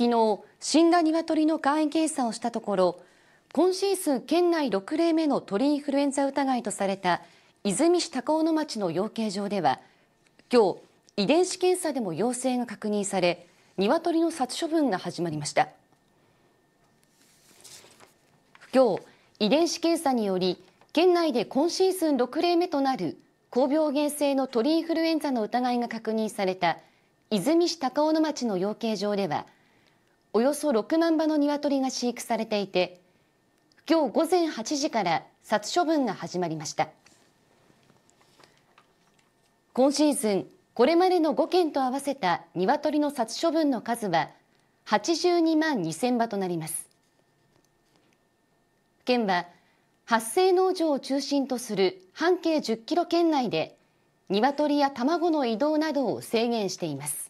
昨日死んだ鶏の肝炎検査をしたところ今シーズン県内6例目の鳥インフルエンザ疑いとされた泉市高尾野町の養鶏場では今日遺伝子検査でも陽性が確認され鶏の殺処分が始まりました今日遺伝子検査により県内で今シーズン6例目となる高病原性の鳥インフルエンザの疑いが確認された泉市高尾野町の養鶏場ではおよそ6万羽の鶏が飼育されていて今日午前8時から殺処分が始まりました今シーズンこれまでの5件と合わせた鶏の殺処分の数は82万2千羽となります県は発生農場を中心とする半径10キロ圏内で鶏や卵の移動などを制限しています